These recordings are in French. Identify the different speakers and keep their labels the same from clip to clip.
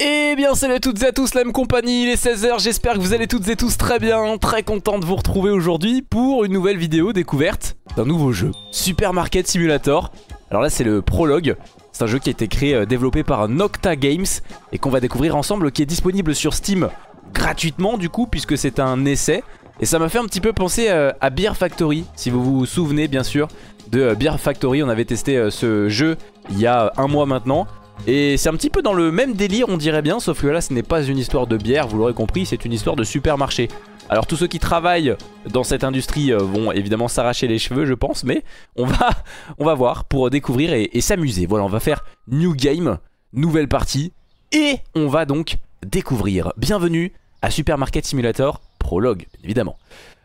Speaker 1: Et eh bien salut à toutes et à tous la même compagnie, il est 16h, j'espère que vous allez toutes et tous très bien, très content de vous retrouver aujourd'hui pour une nouvelle vidéo découverte d'un nouveau jeu, Supermarket Simulator. Alors là c'est le prologue, c'est un jeu qui a été créé, euh, développé par Nocta Games et qu'on va découvrir ensemble, qui est disponible sur Steam gratuitement du coup puisque c'est un essai et ça m'a fait un petit peu penser euh, à Beer Factory, si vous vous souvenez bien sûr de euh, Beer Factory. On avait testé euh, ce jeu il y a un mois maintenant. Et c'est un petit peu dans le même délire on dirait bien, sauf que là ce n'est pas une histoire de bière, vous l'aurez compris, c'est une histoire de supermarché. Alors tous ceux qui travaillent dans cette industrie vont évidemment s'arracher les cheveux je pense, mais on va, on va voir pour découvrir et s'amuser. Voilà, on va faire New Game, nouvelle partie, et on va donc découvrir. Bienvenue à Supermarket Simulator évidemment.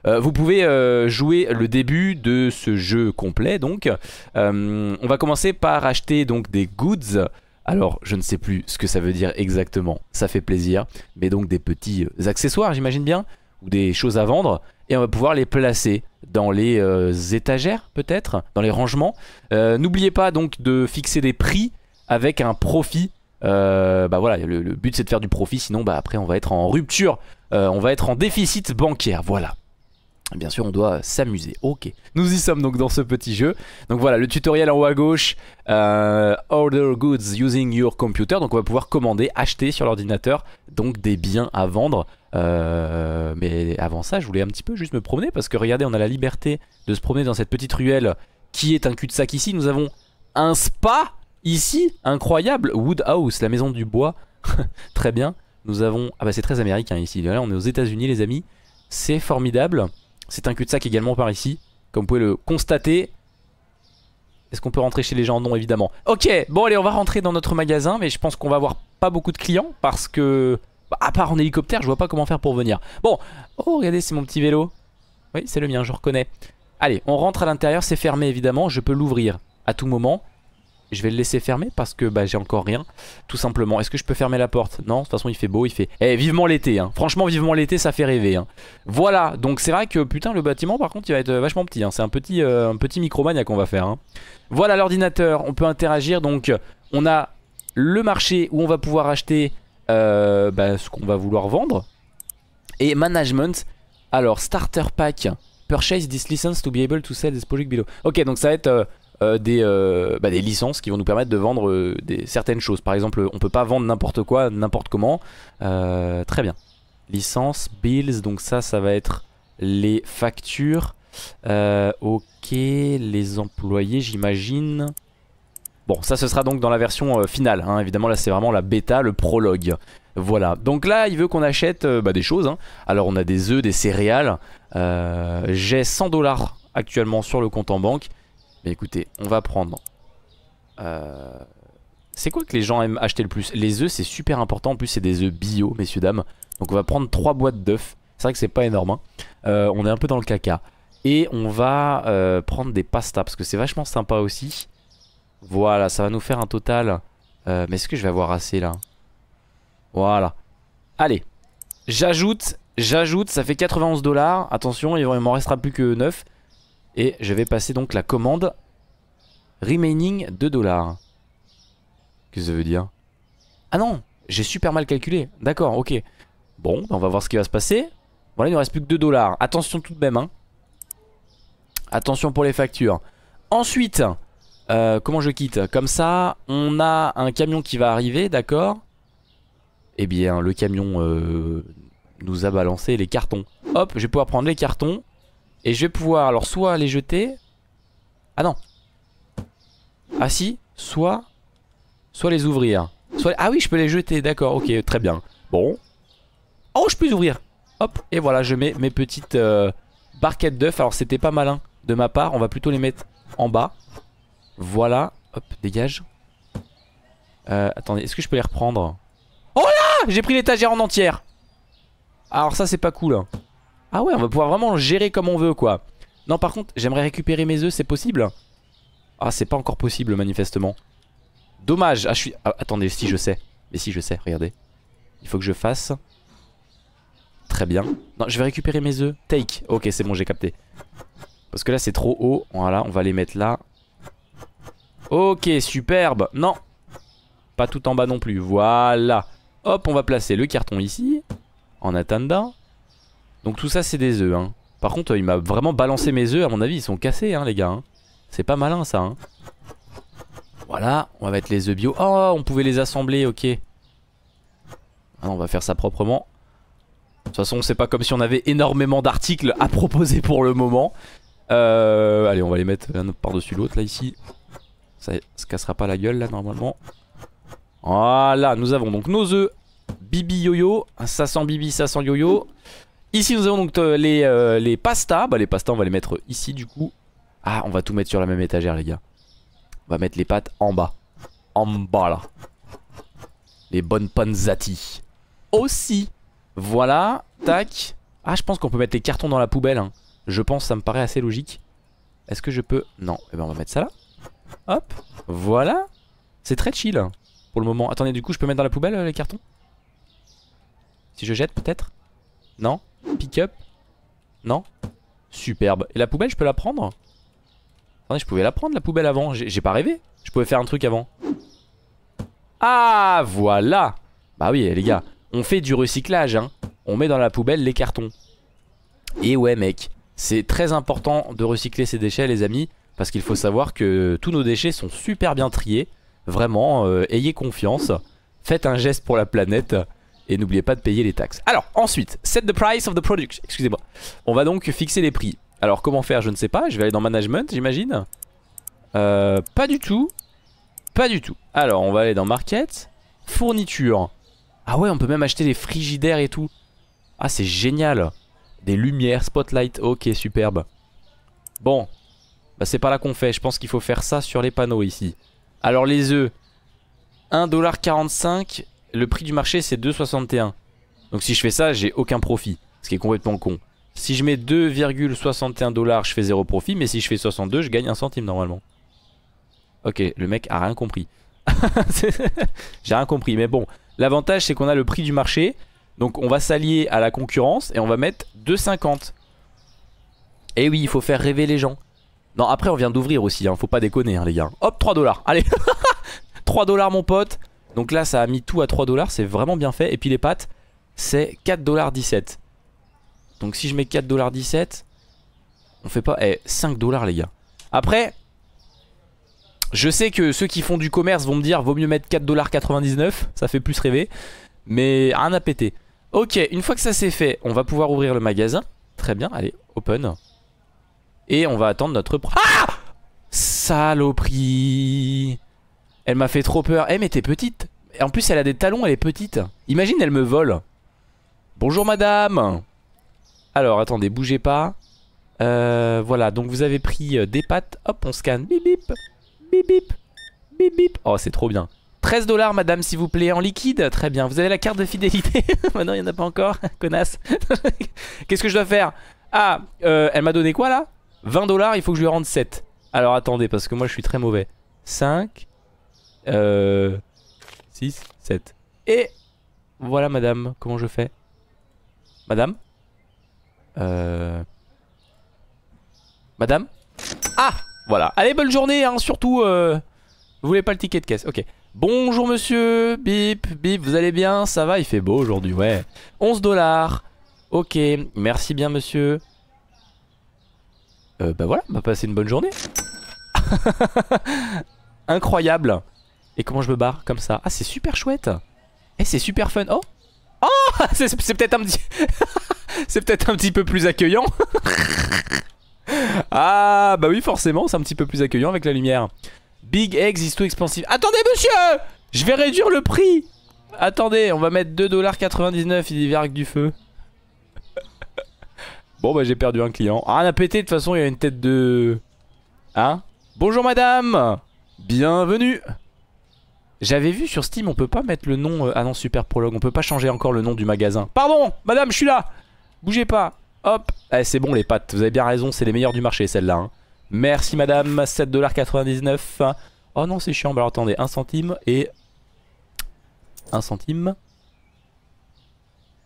Speaker 1: Euh, vous pouvez euh, jouer le début de ce jeu complet donc. Euh, on va commencer par acheter donc des goods. Alors je ne sais plus ce que ça veut dire exactement, ça fait plaisir. Mais donc des petits accessoires j'imagine bien, ou des choses à vendre. Et on va pouvoir les placer dans les étagères peut-être, dans les rangements. N'oubliez pas donc de fixer des prix avec un profit euh, bah voilà, le, but c'est de faire du profit, sinon bah après on va être en rupture, euh, on va être en déficit bancaire, voilà. Bien sûr, on doit s'amuser. Ok. Nous y sommes donc dans ce petit jeu. Donc voilà, le tutoriel en haut à gauche. Euh, order goods using your computer. Donc on va pouvoir commander, acheter sur l'ordinateur. Donc des biens à vendre. mais avant ça, je voulais un petit peu juste me promener. Parce que regardez, on a la liberté de se promener dans cette petite ruelle qui est un cul-de-sac ici. Nous avons un spa Ici, incroyable, Woodhouse, la maison du bois. très bien. Nous avons... Ah bah c'est très américain ici. Là on est aux états unis les amis. C'est formidable. C'est un cul-de-sac également par ici. Comme vous pouvez le constater. Est-ce qu'on peut rentrer chez les gens Non évidemment. Ok, bon allez on va rentrer dans notre magasin. Mais je pense qu'on va avoir pas beaucoup de clients. Parce que... Bah, à part en hélicoptère, je vois pas comment faire pour venir. Bon. Oh regardez c'est mon petit vélo. Oui c'est le mien, je reconnais. Allez, on rentre à l'intérieur, c'est fermé évidemment, je peux l'ouvrir à tout moment. Je vais le laisser fermer parce que bah, j'ai encore rien. Tout simplement. Est-ce que je peux fermer la porte Non, de toute façon il fait beau, il fait... Eh, vivement l'été. Hein. Franchement, vivement l'été, ça fait rêver. Hein. Voilà, donc c'est vrai que putain, le bâtiment par contre, il va être euh, vachement petit. Hein. C'est un petit, euh, un petit micromania qu'on va faire. Voilà l'ordinateur, on peut interagir. Donc on a le marché où on va pouvoir acheter euh, bah, ce qu'on va vouloir vendre. Et management, alors starter pack, purchase this license to be able to sell this project below. Ok, donc ça va être... Euh, euh, bah, des, licences qui vont nous permettre de vendre euh, certaines choses. Par exemple, on peut pas vendre n'importe quoi, n'importe comment. très bien. Licence, bills, donc ça, ça va être les factures. ok, les employés, j'imagine. Bon, ça, ce sera donc dans la version finale. Hein. Évidemment, là, c'est vraiment la bêta, le prologue. Voilà, donc là il veut qu'on achète bah, des choses. Hein. Alors on a des œufs, des céréales. J'ai 100 dollars actuellement sur le compte en banque. Mais écoutez, on va prendre... Euh, c'est quoi que les gens aiment acheter le plus Les œufs, c'est super important. En plus, c'est des œufs bio, messieurs, dames. Donc on va prendre 3 boîtes d'œufs. C'est vrai que c'est pas énorme. Hein. Euh, on est un peu dans le caca. Et on va euh, prendre des pastas, parce que c'est vachement sympa aussi. Voilà, ça va nous faire un total... mais est-ce que je vais avoir assez, là Voilà. Allez, j'ajoute, j'ajoute, ça fait 91 dollars. Attention, il m'en restera plus que 9. Et je vais passer donc la commande remaining 2 dollars. Qu'est-ce que ça veut dire Ah non, j'ai super mal calculé. D'accord, ok. Bon, bah, on va voir ce qui va se passer. Voilà, il ne reste plus que 2 dollars. Attention tout de même. Hein. Attention pour les factures. Ensuite, euh, comment je quitte Comme ça, on a un camion qui va arriver, d'accord Eh bien, le camion euh, nous a balancé les cartons. Hop, je vais pouvoir prendre les cartons. Et je vais pouvoir alors soit les jeter. Ah non. Ah si, soit soit les ouvrir. Soit... Ah oui, je peux les jeter, d'accord, ok, très bien. Bon. Oh, je peux les ouvrir. Hop, et voilà, je mets mes petites euh, barquettes d'œufs. Alors c'était pas malin de ma part, on va plutôt les mettre en bas. Voilà, hop, dégage. Euh, attendez, est-ce que je peux les reprendre Oh là J'ai pris l'étagère en entière Alors ça c'est pas cool hein. Ah ouais, on va pouvoir vraiment gérer comme on veut, quoi. Non, par contre, j'aimerais récupérer mes œufs, c'est possible Ah, c'est pas encore possible, manifestement. Dommage. Ah, je suis... Ah, attendez, si je sais. Mais si je sais, regardez. Il faut que je fasse... Très bien. Non, je vais récupérer mes œufs. Take. Ok, c'est bon, j'ai capté. Parce que là, c'est trop haut. Voilà, on va les mettre là. Ok, superbe. Non. Pas tout en bas non plus. Voilà. Hop, on va placer le carton ici. En attendant. Donc tout ça c'est des œufs hein. Par contre euh, il m'a vraiment balancé mes œufs à mon avis ils sont cassés hein, les gars hein. C'est pas malin ça Voilà on va mettre les œufs bio Oh on pouvait les assembler ok ah On va faire ça proprement De toute façon c'est pas comme si on avait énormément d'articles à proposer pour le moment euh, Allez on va les mettre l'un par dessus l'autre là ici Ça se cassera pas la gueule là normalement Voilà nous avons donc nos œufs Bibi Yoyo, ça sent Bibi, ça sent Yoyo. Ici nous avons donc euh, les, euh, les pastas. Bah les pastas on va les mettre ici du coup. Ah on va tout mettre sur la même étagère les gars. On va mettre les pâtes en bas. En bas là. Les bonnes panzati. Aussi. Voilà. Tac. Ah je pense qu'on peut mettre les cartons dans la poubelle. Hein. Je pense ça me paraît assez logique. Est-ce que je peux... Non. et eh ben on va mettre ça là. Hop. Voilà. C'est très chill hein, pour le moment. Attendez, du coup, je peux mettre dans la poubelle euh, les cartons Si je jette, peut-être Non Pick-up Non Superbe. Et la poubelle, je peux la prendre Attendez, je pouvais la prendre, la poubelle, avant. J'ai pas rêvé. Je pouvais faire un truc avant. Ah, voilà Bah oui, les gars, on fait du recyclage, hein. On met dans la poubelle les cartons. Et ouais, mec, c'est très important de recycler ces déchets, les amis, parce qu'il faut savoir que tous nos déchets sont super bien triés. Vraiment, euh, ayez confiance. Faites un geste pour la planète. Et n'oubliez pas de payer les taxes. Alors, ensuite, set the price of the product. Excusez-moi. On va donc fixer les prix. Alors, comment faire Je ne sais pas. Je vais aller dans management, j'imagine. Euh, pas du tout. Pas du tout. Alors, on va aller dans market. Fourniture. Ah ouais, on peut même acheter des frigidaires et tout. Ah, c'est génial. Des lumières, spotlight. Ok, superbe. Bon. Bah, c'est pas là qu'on fait. Je pense qu'il faut faire ça sur les panneaux ici. Alors, les œufs. 1,45$ le prix du marché c'est 2,61. Donc si je fais ça, j'ai aucun profit, ce qui est complètement con. Si je mets 2,61 dollars, je fais zéro profit, mais si je fais 62, je gagne un centime normalement. Ok, le mec a rien compris. j'ai rien compris, mais bon. L'avantage c'est qu'on a le prix du marché, donc on va s'allier à la concurrence et on va mettre 2,50. Et eh oui, il faut faire rêver les gens. Non, après on vient d'ouvrir aussi, hein. faut pas déconner hein, les gars. Hop, 3 dollars, allez 3 dollars mon pote donc là, ça a mis tout à 3 dollars, c'est vraiment bien fait. Et puis les pâtes, c'est 4,17$. Donc si je mets 4,17$, on fait pas... Eh, 5$ les gars. Après, je sais que ceux qui font du commerce vont me dire vaut mieux mettre 4,99$, ça fait plus rêver. Mais rien à péter. Ok, une fois que ça c'est fait, on va pouvoir ouvrir le magasin. Très bien, allez, open. Et on va attendre notre... Ah Saloperie elle m'a fait trop peur. Eh mais t'es petite. En plus elle a des talons, elle est petite. Imagine elle me vole. Bonjour madame. Alors attendez, bougez pas. Euh, voilà, donc vous avez pris euh, des pattes. Hop, on scanne. Bip bip. Bip bip. Bip bip. Oh c'est trop bien. 13 dollars madame s'il vous plaît en liquide Très bien, vous avez la carte de fidélité Maintenant il n'y en a pas encore, connasse Qu'est-ce que je dois faire Ah, euh, elle m'a donné quoi là 20 dollars, il faut que je lui rende 7 Alors attendez parce que moi je suis très mauvais 5, euh, 6, 7. Et voilà, madame, comment je fais Madame euh... Madame Ah Voilà. Allez, bonne journée, hein, surtout. Euh... Vous voulez pas le ticket de caisse Ok. Bonjour, monsieur. Bip, bip, vous allez bien Ça va Il fait beau aujourd'hui, ouais. 11 dollars. Ok, merci bien, monsieur. Euh, bah voilà, va bah, passer une bonne journée. Incroyable. Et comment je me barre Comme ça. Ah, c'est super chouette. Et eh, c'est super fun. Oh Oh C'est peut-être un petit... c'est peut-être un petit peu plus accueillant. ah, bah oui, forcément, c'est un petit peu plus accueillant avec la lumière. Big Eggs is too expensive. Attendez, monsieur Je vais réduire le prix Attendez, on va mettre 2,99$, il y a du feu. bon, bah j'ai perdu un client. Ah, on a pété de toute façon, il y a une tête de... Hein Bonjour, madame Bienvenue j'avais vu sur Steam, on peut pas mettre le nom... Euh, ah non, Super Prologue, on peut pas changer encore le nom du magasin. Pardon, madame, je suis là Bougez pas Hop eh, C'est bon les pattes, vous avez bien raison, c'est les meilleures du marché celles-là. Hein. Merci madame, 7,99$. Oh non, c'est chiant, bah alors attendez, 1 centime et... 1 centime...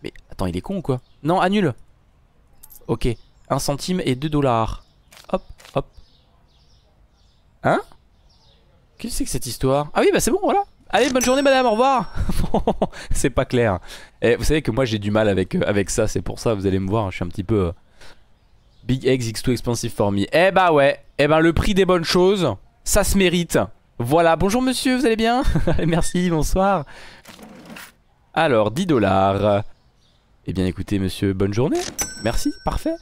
Speaker 1: Mais attends, il est con ou quoi Non, annule Ok, 1 centime et 2 dollars. Hop, hop. Hein Qu'est-ce que c'est que cette histoire Ah oui, bah c'est bon, voilà. Allez, bonne journée madame, au revoir C'est pas clair. Eh, vous savez que moi j'ai du mal avec, euh, avec ça, c'est pour ça, vous allez me voir, hein, je suis un petit peu... Euh, big eggs, X2 expensive for me. Eh bah ouais, eh ben le prix des bonnes choses, ça se mérite. Voilà, bonjour monsieur, vous allez bien Merci, bonsoir. Alors, 10 dollars. Eh bien écoutez monsieur, bonne journée. Merci, parfait.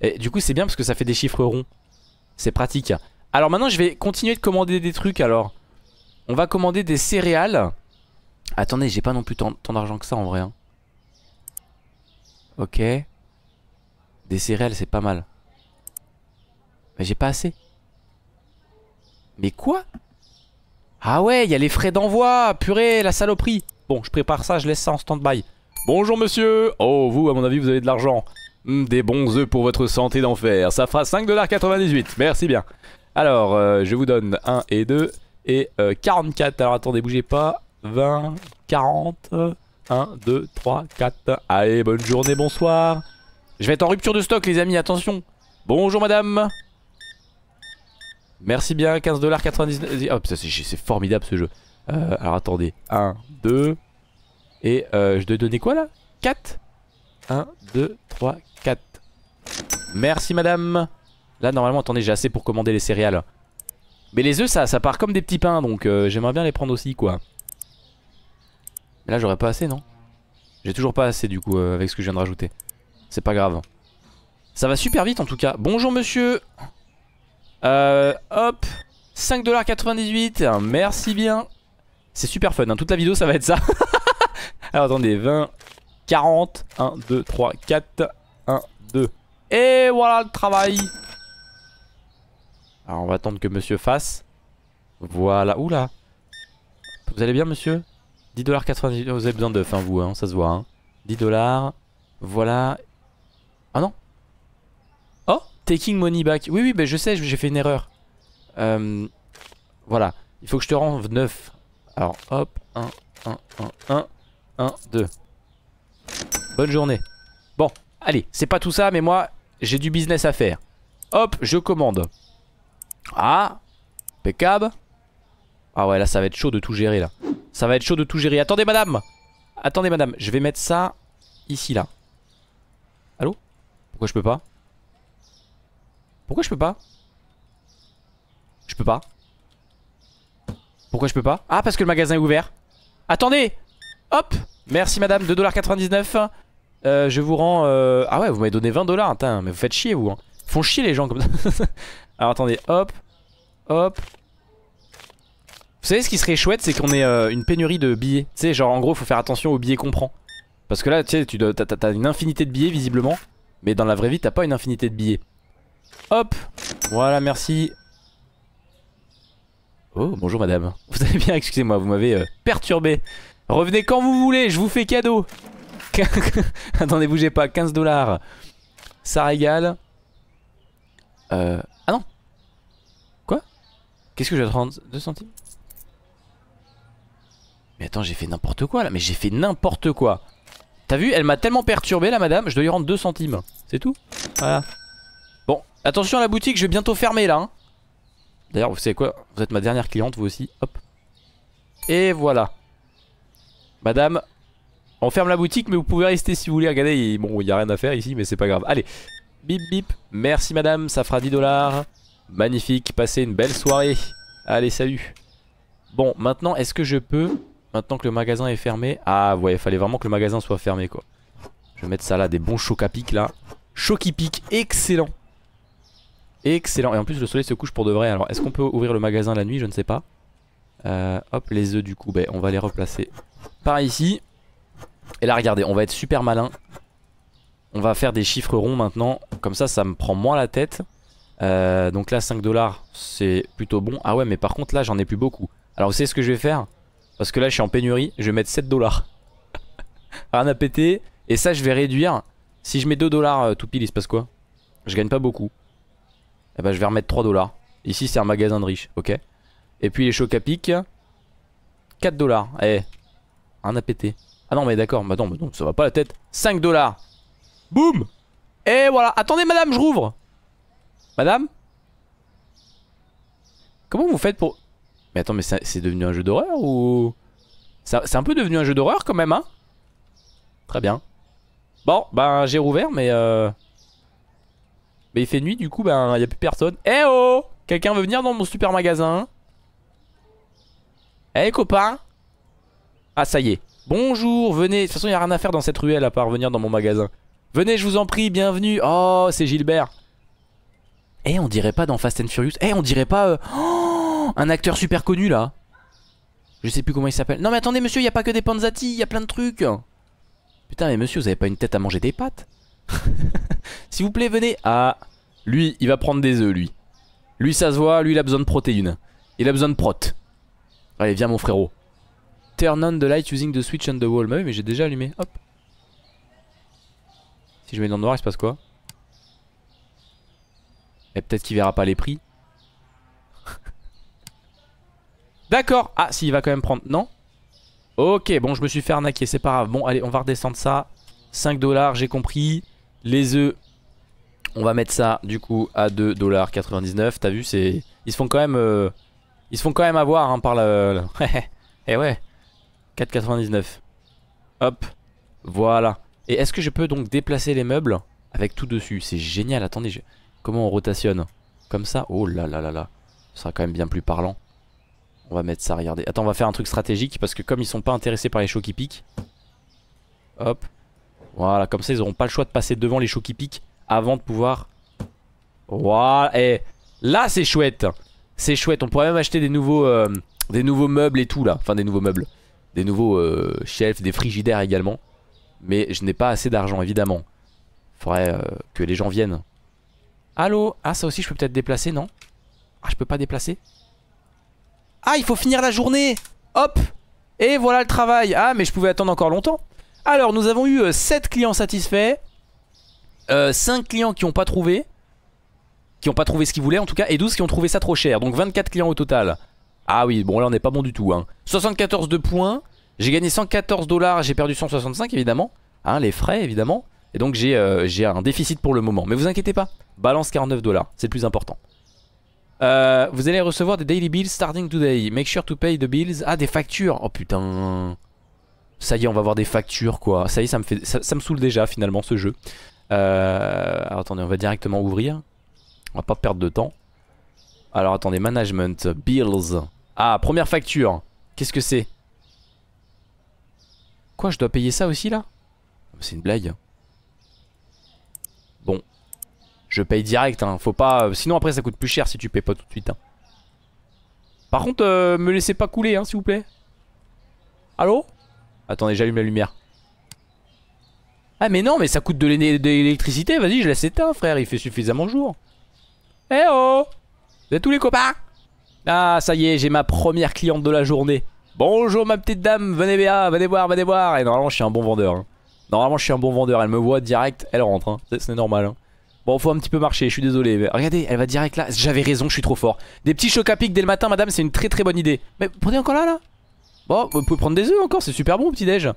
Speaker 1: Et eh, du coup c'est bien parce que ça fait des chiffres ronds. C'est pratique. Alors maintenant, je vais continuer de commander des trucs alors. On va commander des céréales. Attendez, j'ai pas non plus tant, d'argent que ça en vrai. Hein. Ok. Des céréales, c'est pas mal. Mais j'ai pas assez. Mais quoi Ah ouais, il y a les frais d'envoi. Purée, la saloperie. Bon, je prépare ça, je laisse ça en stand-by. Bonjour monsieur Oh, vous, à mon avis, vous avez de l'argent. Hmm, des bons œufs pour votre santé d'enfer. Ça fera 5,98$. Merci bien. Alors, euh, je vous donne 1 et 2. Et 44. Euh, alors, attendez, bougez pas. 20, 40. 1, 2, 3, 4. Allez, bonne journée, bonsoir. Je vais être en rupture de stock, les amis, attention. Bonjour, madame. Merci bien, 15,99$. Oh, c'est formidable ce jeu. Euh, alors, attendez. 1, 2. Et je dois donner quoi là 4 1, 2, 3, 4. Merci, madame. Là, normalement, attendez, j'ai assez pour commander les céréales. Mais les œufs, ça, ça part comme des petits pains, donc euh, j'aimerais bien les prendre aussi, quoi. Mais là, j'aurais pas assez, non J'ai toujours pas assez, du coup, euh, avec ce que je viens de rajouter. C'est pas grave. Ça va super vite, en tout cas. Bonjour, monsieur euh, Hop 5,98$ Merci bien C'est super fun, hein. toute la vidéo, ça va être ça. Alors, attendez, 20, 40, 1, 2, 3, 4, 1, 2... Et voilà le travail alors on va attendre que monsieur fasse. Voilà. Oula Vous allez bien monsieur 10,90$. Vous avez besoin d'œufs, hein, vous, hein, ça se voit. Hein. 10$. Voilà. Ah non Oh Taking money back. Oui, oui, bah je sais, j'ai fait une erreur. Euh, voilà. Il faut que je te rende 9. Alors, hop. 1, 1, 1, 1, 1, 2. Bonne journée. Bon, allez, c'est pas tout ça, mais moi, j'ai du business à faire. Hop, je commande. Ah, impeccable. Ah ouais, là ça va être chaud de tout gérer là. Ça va être chaud de tout gérer. Attendez madame Attendez madame, je vais mettre ça ici là. Allô Pourquoi je peux pas Pourquoi je peux pas Je peux pas. Pourquoi je peux pas Ah parce que le magasin est ouvert. Attendez Hop Merci madame, 2,99$. Euh, je vous rends... Euh, ah ouais, vous m'avez donné 20$, hein, mais vous faites chier vous. Hein. Font chier les gens comme ça. Alors attendez, hop, hop. Vous savez ce qui serait chouette, c'est qu'on ait euh, une pénurie de billets. Tu sais, genre en gros, faut faire attention aux billets qu'on prend. Parce que là, tu sais, tu t'as une infinité de billets visiblement. Mais dans la vraie vie, t'as pas une infinité de billets. Hop Voilà, merci. Oh, bonjour madame. Vous allez bien, excusez-moi, vous m'avez euh, perturbé. Revenez quand vous voulez, je vous fais cadeau. Attendez, bougez pas, 15 dollars. Ça régale. Euh, ah non Quoi Qu'est-ce que je rendre 2 centimes Mais attends, j'ai fait n'importe quoi là. Mais j'ai fait n'importe quoi. T'as vu, elle m'a tellement perturbé là madame, je dois lui rendre 2 centimes. C'est tout Voilà. Bon, attention à la boutique, je vais bientôt fermer là. Hein. D'ailleurs, vous savez quoi Vous êtes ma dernière cliente, vous aussi. Hop. Et voilà. Madame, on ferme la boutique, mais vous pouvez rester si vous voulez. Regardez, bon, il n'y a rien à faire ici, mais c'est pas grave. Allez, bip bip. Merci madame, ça fera 10 dollars. Magnifique, passez une belle soirée. Allez, salut. Bon, maintenant, est-ce que je peux... Maintenant que le magasin est fermé... Ah ouais, il fallait vraiment que le magasin soit fermé, quoi. Je vais mettre ça là, des bons chocs à pic, là. Choc qui pique excellent. Excellent. Et en plus, le soleil se couche pour de vrai. Alors, est-ce qu'on peut ouvrir le magasin la nuit Je ne sais pas. Euh, hop, les œufs, du coup, ben, on va les replacer par ici. Et là, regardez, on va être super malin. On va faire des chiffres ronds maintenant. Comme ça, ça me prend moins la tête. Euh, donc là, 5 dollars, c'est plutôt bon. Ah ouais, mais par contre, là, j'en ai plus beaucoup. Alors, vous savez ce que je vais faire Parce que là, je suis en pénurie. Je vais mettre 7 dollars. Rien à péter. Et ça, je vais réduire. Si je mets 2 dollars euh, tout pile, il se passe quoi Je gagne pas beaucoup. Et eh bah, ben, je vais remettre 3 dollars. Ici, c'est un magasin de riches. Ok. Et puis, les chocs à pic. 4 dollars. Eh. Un à péter. Ah non, mais d'accord. Bah non, bah non, ça va pas la tête. 5 dollars. Boum Et voilà. Attendez, madame, je rouvre. Madame Comment vous faites pour... Mais attends, mais c'est devenu un jeu d'horreur ou... C'est un peu devenu un jeu d'horreur quand même, hein Très bien. Bon, ben j'ai rouvert, mais... Euh... Mais il fait nuit, du coup, ben il a plus personne. Eh oh Quelqu'un veut venir dans mon super magasin Eh copain Ah ça y est. Bonjour, venez. De toute façon, il a rien à faire dans cette ruelle à part venir dans mon magasin. Venez, je vous en prie, bienvenue. Oh, c'est Gilbert. Eh, on dirait pas dans Fast and Furious. Eh, on dirait pas euh, oh, un acteur super connu là. Je sais plus comment il s'appelle. Non, mais attendez, monsieur, il y a pas que des panzati, il y a plein de trucs. Putain, mais monsieur, vous avez pas une tête à manger des pâtes S'il vous plaît, venez. Ah, lui, il va prendre des œufs, lui. Lui, ça se voit, lui, il a besoin de protéines. Il a besoin de prot. Allez, viens, mon frérot. Turn on the light using the switch on the wall. Bah mais j'ai déjà allumé. Hop. Si je mets dans le noir, il se passe quoi Et peut-être qu'il verra pas les prix. D'accord Ah, si, il va quand même prendre. Non Ok, bon, je me suis fait arnaquer, c'est pas grave. Bon, allez, on va redescendre ça. 5 dollars, j'ai compris. Les œufs, on va mettre ça, du coup, à 2,99$. T'as vu, c'est... Ils se font quand même... Euh, ils se font quand même avoir, hein, par le... Eh ouais 4,99. Hop. Voilà. Et est-ce que je peux donc déplacer les meubles avec tout dessus C'est génial, attendez, comment on rotationne Comme ça Oh là là là là, ça sera quand même bien plus parlant. On va mettre ça, regardez. Attends, on va faire un truc stratégique parce que comme ils sont pas intéressés par les chocs qui piquent. Hop. Voilà, comme ça ils auront pas le choix de passer devant les chocs qui piquent avant de pouvoir... Voilà, et là c'est chouette C'est chouette, on pourrait même acheter des nouveaux, euh, des nouveaux meubles et tout là. Enfin des nouveaux meubles. Des nouveaux euh, chefs, des frigidaires également. Mais je n'ai pas assez d'argent, évidemment. Faudrait euh, que les gens viennent. Allô Ah, ça aussi, je peux peut-être déplacer, non Ah, je peux pas déplacer Ah, il faut finir la journée Hop Et voilà le travail Ah, mais je pouvais attendre encore longtemps Alors, nous avons eu 7 euh, clients satisfaits. 5 euh, clients qui n'ont pas trouvé. Qui n'ont pas trouvé ce qu'ils voulaient, en tout cas. Et 12 qui ont trouvé ça trop cher. Donc 24 clients au total. Ah oui, bon là on n'est pas bon du tout. Hein. 74 de points. J'ai gagné 114 dollars, j'ai perdu 165 évidemment. Hein, les frais évidemment. Et donc euh, j'ai un déficit pour le moment. Mais vous inquiétez pas, balance 49 dollars, c'est le plus important. Euh, vous allez recevoir des daily bills starting today. Make sure to pay the bills. Ah, des factures. Oh putain. Ça y est, on va avoir des factures quoi. Ça y est, ça me, fait, ça, me saoule déjà finalement ce jeu. Euh, alors, attendez, on va directement ouvrir. On va pas perdre de temps. Alors attendez, management, bills. Ah, première facture. Qu'est-ce que c'est Quoi, je dois payer ça aussi là C'est une blague. Bon. Je paye direct, hein. Faut pas... Euh, sinon après ça coûte plus cher si tu payes pas tout de suite. Hein. Par contre, euh, me laissez pas couler, hein, s'il vous plaît. Allô Attendez, j'allume la lumière. Ah mais non, mais ça coûte de l'électricité, vas-y, je laisse éteint frère, il fait suffisamment jour. Eh oh Vous êtes tous les copains Ah, ça y est, j'ai ma première cliente de la journée. Bonjour ma petite dame, venez voir, venez voir, venez voir. Et normalement je suis un bon vendeur. Hein. Normalement je suis un bon vendeur, elle me voit direct, elle rentre. Hein. C'est normal. Hein. Bon faut un petit peu marcher, je suis désolé. regardez, elle va direct là. J'avais raison, je suis trop fort. Des petits chocs à pic dès le matin madame, c'est une très très bonne idée. Mais prenez encore là là Bon, vous pouvez prendre des œufs encore, c'est super bon petit déj.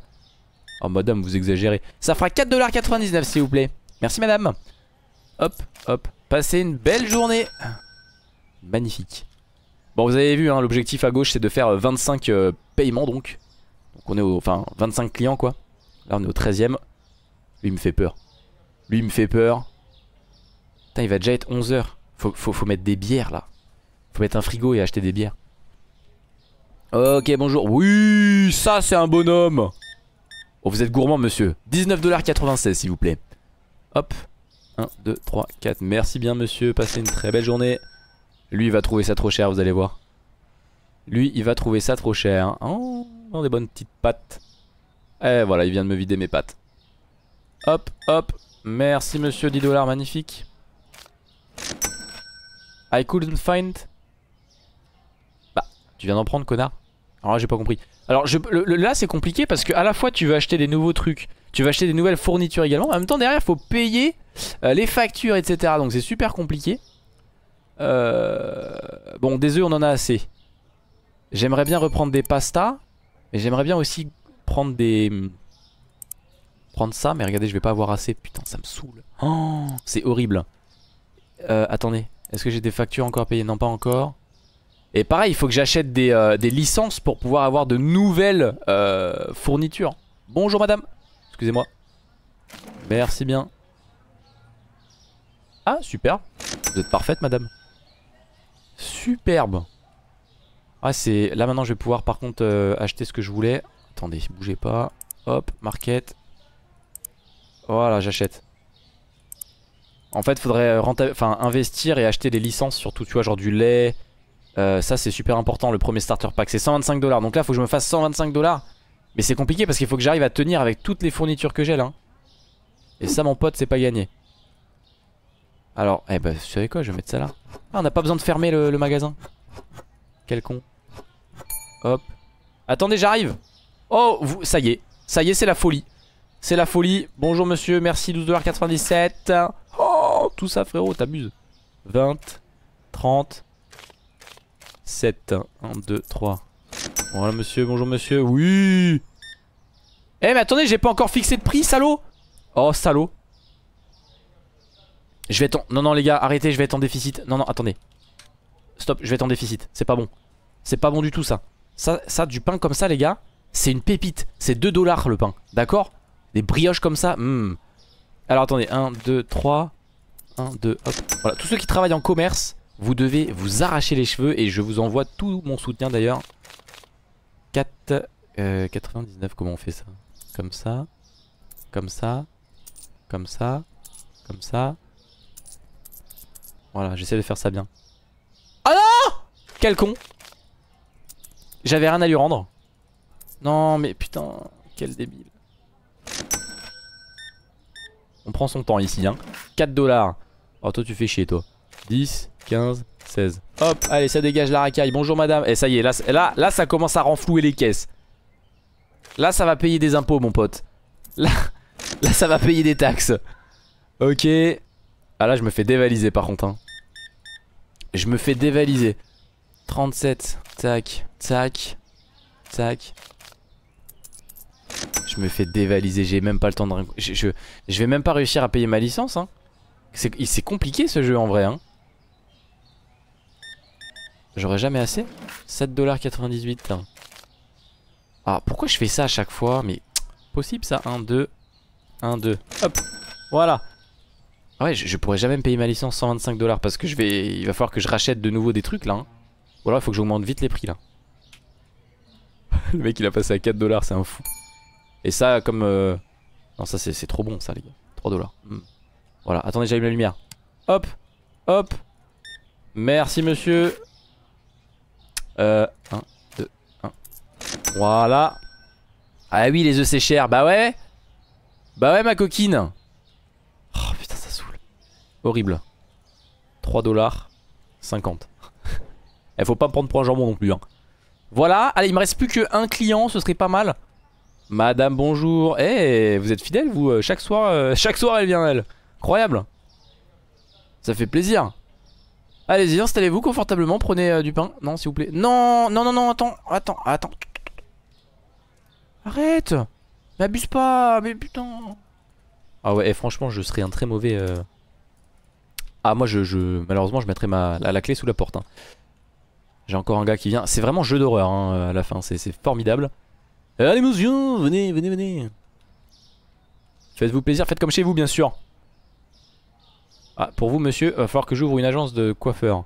Speaker 1: Oh madame, vous exagérez. Ça fera 4,99$ s'il vous plaît. Merci madame. Hop, hop. Passez une belle journée. Magnifique. Bon, vous avez vu, hein, l'objectif à gauche, c'est de faire 25 euh, euh, paiements, donc. Donc on est au... Enfin, 25 clients, quoi. Là, on est au 13ème. Lui, il me fait peur. Lui, il me fait peur. Putain, il va déjà être 11h. Faut, faut, mettre des bières, là. Faut mettre un frigo et acheter des bières. Ok, bonjour. Oui, ça, c'est un bonhomme. Oh, vous êtes gourmand, monsieur. 19,96$, s'il vous plaît. Hop. 1, 2, 3, 4. Merci bien, monsieur. Passez une très belle journée. Lui, il va trouver ça trop cher, vous allez voir. Lui, il va trouver ça trop cher. Oh, des bonnes petites pattes. Eh, voilà, il vient de me vider mes pattes. Hop, hop. Merci, monsieur 10 dollars, magnifique. I couldn't find. Bah, tu viens d'en prendre, connard. Alors là, j'ai pas compris. Alors je, là, c'est compliqué parce que à la fois, tu veux acheter des nouveaux trucs, tu veux acheter des nouvelles fournitures également. En même temps, derrière, il faut payer euh, les factures, etc. Donc c'est super compliqué. Euh, bon, des œufs, on en a assez. J'aimerais bien reprendre des pastas. Mais j'aimerais bien aussi prendre des... Hmm, prendre ça, mais regardez, je vais pas avoir assez. Putain, ça me saoule. Oh. c'est horrible. Euh, attendez, est-ce que j'ai des factures encore payées Non, pas encore. Et pareil, il faut que j'achète des, euh, des, licences pour pouvoir avoir de nouvelles euh, fournitures. Bonjour madame. Excusez-moi. Merci bien. Ah, super. Vous êtes parfaite madame. Superbe. Ah, c'est... Là, maintenant, je vais pouvoir, par contre, euh, acheter ce que je voulais. Attendez, bougez pas. Hop, market. Voilà, j'achète. En fait, faudrait enfin, investir et acheter des licences, surtout, tu vois, genre du lait. Euh, ça, c'est super important, le premier starter pack. C'est 125 dollars. Donc là, faut que je me fasse 125 dollars. Mais c'est compliqué parce qu'il faut que j'arrive à tenir avec toutes les fournitures que j'ai, là. Hein. Et ça, mon pote, c'est pas gagné. Alors, eh ben, vous savez quoi, je vais mettre ça là. Ah, on n'a pas besoin de fermer le, magasin. Quel con. Hop. Attendez, j'arrive. Oh, vous, ça y est. Ça y est, c'est la folie. C'est la folie. Bonjour, monsieur. Merci, 12,97$. Oh, tout ça, frérot, t'abuses. 20, 30, 7. 1, 2, 3. Voilà, monsieur. Bonjour, monsieur. Oui. Eh, mais attendez, j'ai pas encore fixé de prix, salaud. Oh, salaud. Je vais être Non, non, les gars, arrêtez, je vais être en déficit. Non, non, attendez. Stop, je vais être en déficit. C'est pas bon. C'est pas bon du tout, ça. Ça, ça du pain comme ça, les gars, c'est une pépite. C'est 2 dollars le pain, d'accord Des brioches comme ça, hmm. Alors attendez, 1, 2, 3. 1, 2, hop. Voilà, tous ceux qui travaillent en commerce, vous devez vous arracher les cheveux et je vous envoie tout mon soutien d'ailleurs. 4, 99, euh, comment on fait ça Comme ça, comme ça, comme ça, comme ça. Voilà, j'essaie de faire ça bien. Ah non Quel con J'avais rien à lui rendre. Non, mais putain, quel débile. On prend son temps ici, hein. 4 dollars. Oh, toi, tu fais chier, toi. 10, 15, 16. Hop, allez, ça dégage la racaille. Bonjour, madame. Et eh, ça y est, là, là, là, ça commence à renflouer les caisses. Là, ça va payer des impôts, mon pote. Là, là ça va payer des taxes. Ok. Ah là je me fais dévaliser par contre hein. Je me fais dévaliser 37 Tac Tac Tac Je me fais dévaliser J'ai même pas le temps de... Je, je, vais même pas réussir à payer ma licence hein. C'est compliqué ce jeu en vrai hein. J'aurais jamais assez 7,98$ Ah pourquoi je fais ça à chaque fois Mais possible ça 1, 2 1, 2 Hop Voilà ah Ouais, je, pourrais jamais me payer ma licence 125 dollars parce que je vais, il va falloir que je rachète de nouveau des trucs là. Voilà, hein. il faut que j'augmente vite les prix là. le mec il a passé à 4 dollars, c'est un fou. Et ça comme... Euh, non ça c'est trop bon ça les gars. 3 dollars. Hmm. Voilà, attendez j'allume la lumière. Hop, hop. Merci monsieur. Euh... 1, 2, 1. Voilà. Ah oui les œufs c'est cher, bah ouais. Bah ouais ma coquine. Horrible. 3 dollars 50. Il eh, faut pas me prendre pour un jambon non plus. Hein. Voilà, allez, il me reste plus qu'un client, ce serait pas mal. Madame, bonjour. Eh, vous êtes fidèle, vous euh, Chaque soir, euh, chaque soir, elle vient, elle. Incroyable. Ça fait plaisir. Allez-y, installez-vous confortablement, prenez euh, du pain. Non, s'il vous plaît. Non, non, non, non, attends, attends, attends. Arrête N'abuse pas, mais putain. Ah ouais, eh, franchement, je serais un très mauvais... Ah moi je, je malheureusement je mettrai la, clé sous la porte. Hein. J'ai encore un gars qui vient. C'est vraiment jeu d'horreur hein, à la fin, c'est formidable. Euh, allez monsieur, venez, venez, venez. Faites-vous plaisir, faites comme chez vous bien sûr. Ah, pour vous monsieur, va falloir que j'ouvre une agence de coiffeur.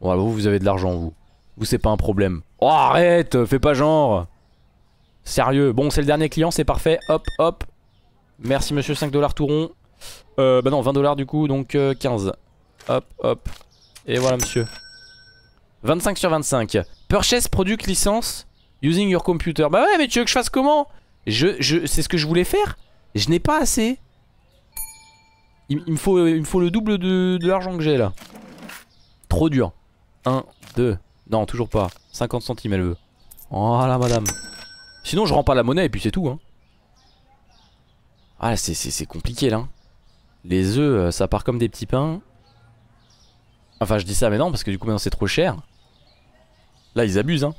Speaker 1: Bon vous, vous avez de l'argent vous. Vous c'est pas un problème. Oh arrête, fais pas genre. Sérieux, bon c'est le dernier client, c'est parfait. Hop, hop. Merci monsieur, 5 dollars tout rond. Euh, bah non, 20 dollars du coup, donc 15. Euh, hop, hop. Et voilà, monsieur. 25 sur 25. Purchase product licence using your computer. Bah ouais, mais tu veux que je fasse comment Je, je C'est ce que je voulais faire. Je n'ai pas assez. Il, me faut, il faut le double de, l'argent que j'ai là. Trop dur. 1, 2. Non, toujours pas. 50 centimes, elle veut. Voilà, madame. Sinon, je rends pas la monnaie et puis c'est tout. Hein. Ah, c'est compliqué là. Les œufs, euh, ça part comme des petits pains. Enfin, je dis ça, mais non, parce que du coup, maintenant, c'est trop cher. Là, ils abusent, hein.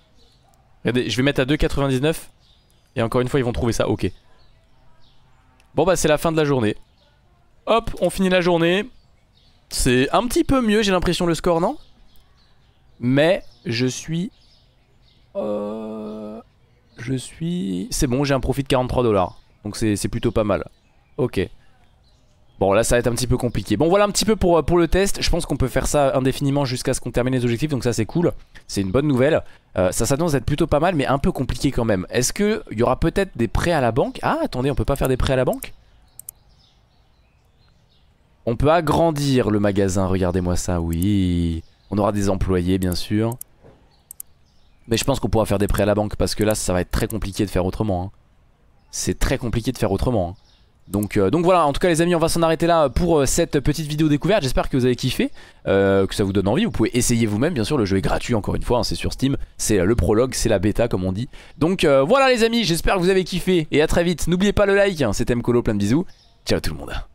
Speaker 1: Regardez, je vais mettre à 2,99. Et encore une fois, ils vont trouver ça ok. Bon, bah, c'est la fin de la journée. Hop, on finit la journée. C'est un petit peu mieux, j'ai l'impression, le score, non Mais je suis... Euh, je suis... C'est bon, j'ai un profit de 43 dollars. Donc c'est plutôt pas mal. Ok. Bon là ça va être un petit peu compliqué. Bon voilà un petit peu pour, euh, pour le test. Je pense qu'on peut faire ça indéfiniment jusqu'à ce qu'on termine les objectifs. Donc ça c'est cool. C'est une bonne nouvelle. Euh, ça s'annonce être plutôt pas mal mais un peu compliqué quand même. Est-ce qu'il y aura peut-être des prêts à la banque Ah attendez on peut pas faire des prêts à la banque On peut agrandir le magasin. Regardez-moi ça oui. On aura des employés bien sûr. Mais je pense qu'on pourra faire des prêts à la banque parce que là ça va être très compliqué de faire autrement. Hein. C'est très compliqué de faire autrement. Hein. Donc, euh, donc, voilà, en tout cas les amis, on va s'en arrêter là pour euh, cette petite vidéo découverte. J'espère que vous avez kiffé, euh, que ça vous donne envie. Vous pouvez essayer vous-même, bien sûr, le jeu est gratuit encore une fois, hein, c'est sur Steam. C'est le prologue, c'est la bêta comme on dit. Donc voilà les amis, j'espère que vous avez kiffé et à très vite. N'oubliez pas le like, hein. c'était Mkolo, plein de bisous. Ciao tout le monde.